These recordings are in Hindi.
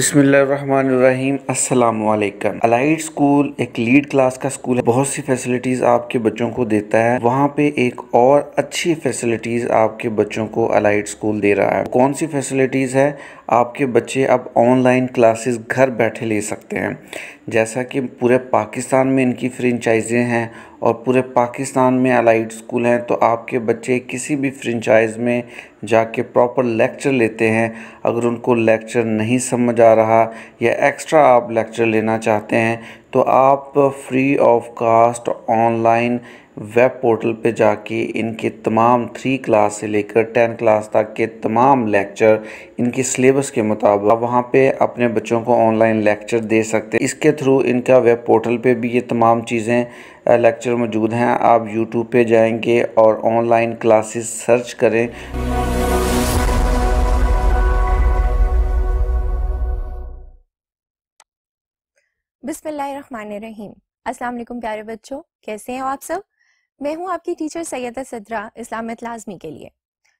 बिसमीम असलकम अलाइट स्कूल एक लीड क्लास का स्कूल है बहुत सी फैसिलिटीज़ आपके बच्चों को देता है वहाँ पे एक और अच्छी फैसिलिटीज़ आपके बच्चों को अलाइट स्कूल दे रहा है कौन सी फैसिलिटीज़ है आपके बच्चे अब ऑनलाइन क्लासेस घर बैठे ले सकते हैं जैसा कि पूरे पाकिस्तान में इनकी फ्रेंचाइजें हैं और पूरे पाकिस्तान में अलाइड स्कूल हैं तो आपके बच्चे किसी भी फ्रेंचाइज में जाके प्रॉपर लेक्चर लेते हैं अगर उनको लेक्चर नहीं समझ आ रहा या एक्स्ट्रा आप लेक्चर लेना चाहते हैं तो आप free of cost online web portal पे जाके इनके तमाम थ्री क्लास से लेकर टेन क्लास तक के तमाम लेक्चर इनके सिलेबस के मुताबिक वहाँ पे अपने बच्चों को ऑनलाइन लेक्चर दे सकते हैं इसके थ्रू इनका वेब पोर्टल पे भी ये तमाम चीज़ें लेक्चर मौजूद हैं आप यूट्यूब पे जाएंगे और ऑनलाइन क्लासेस सर्च करें बिस्मिल्लाहिर्रहमानिर्रहीम अस्सलाम वालेकुम प्यारे बच्चों कैसे हैं आप सब मैं हूं आपकी टीचर सैयदा सदरा इस्लामिक लाजमी के लिए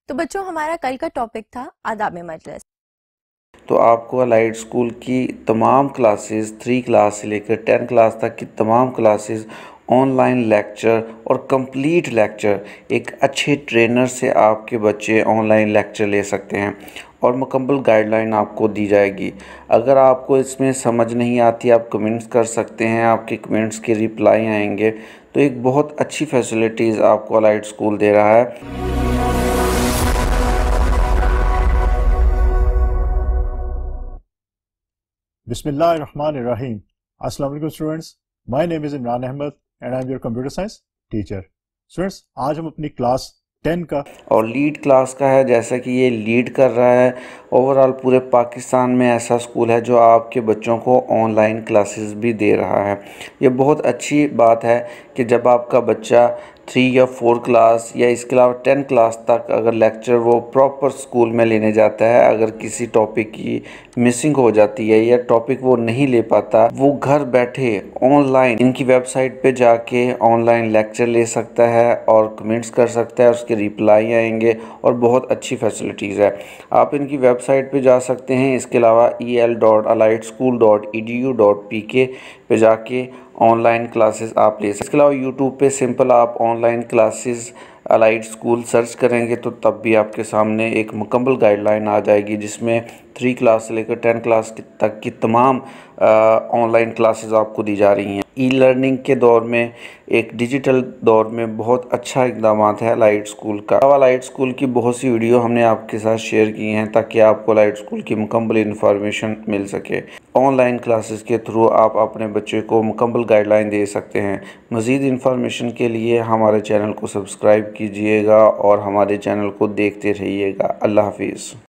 तो बच्चों हमारा कल का टॉपिक था आदाब मजलस तो आपको अलाइड स्कूल की तमाम क्लासेस थ्री क्लास से लेकर टेन क्लास तक की तमाम क्लासेस ऑनलाइन लेक्चर और कंप्लीट लेक्चर एक अच्छे ट्रेनर से आपके बच्चे ऑनलाइन लेक्चर ले सकते हैं और मुकम्मल गाइडलाइन आपको दी जाएगी अगर आपको इसमें समझ नहीं आती आप कमेंट्स कर सकते हैं आपके कमेंट्स के रिप्लाई आएंगे तो एक बहुत अच्छी फैसिलिटीज़ आपको अलाइट स्कूल दे रहा है Bismillahir Rahmanir Rahim. Assalamu alaikum students. My name is and I'm your computer science teacher. Students, आज हम अपनी क्लास टेन का और लीड क्लास का है जैसा कि ये लीड कर रहा है ओवरऑल पूरे पाकिस्तान में ऐसा स्कूल है जो आपके बच्चों को ऑनलाइन क्लासेस भी दे रहा है ये बहुत अच्छी बात है कि जब आपका बच्चा थ्री या फोर क्लास या इसके अलावा टेन क्लास तक अगर लेक्चर वो प्रॉपर स्कूल में लेने जाता है अगर किसी टॉपिक की मिसिंग हो जाती है या टॉपिक वो नहीं ले पाता वो घर बैठे ऑनलाइन इनकी वेबसाइट पे जाके ऑनलाइन लेक्चर ले सकता है और कमेंट्स कर सकता है के रिप्लाई आएंगे और बहुत अच्छी फैसिलिटीज़ है आप इनकी वेबसाइट पे जा सकते हैं इसके अलावा E L dot alight school dot E D U dot P K पे जाके ऑनलाइन क्लासेस आप ले सकते इसके अलावा यूट्यूब पे सिंपल आप online classes alight school search करेंगे तो तब भी आपके सामने एक मुकम्मल गाइडलाइन आ जाएगी जिसमें थ्री क्लास से लेकर टेन क्लास तक की तमाम ऑनलाइन क्लासेस आपको दी जा रही हैं ई लर्निंग के दौर में एक डिजिटल दौर में बहुत अच्छा इकदाम है लाइट स्कूल का अलावा लाइट स्कूल की बहुत सी वीडियो हमने आपके साथ शेयर की हैं ताकि आपको लाइट स्कूल की मुकम्मल इन्फॉर्मेशन मिल सके ऑनलाइन क्लासेस के थ्रू आप अपने बच्चे को मुकम्मल गाइडलाइन दे सकते हैं मज़ीद इन्फॉर्मेशन के लिए हमारे चैनल को सब्सक्राइब कीजिएगा और हमारे चैनल को देखते रहिएगा अल्लाह हाफिज़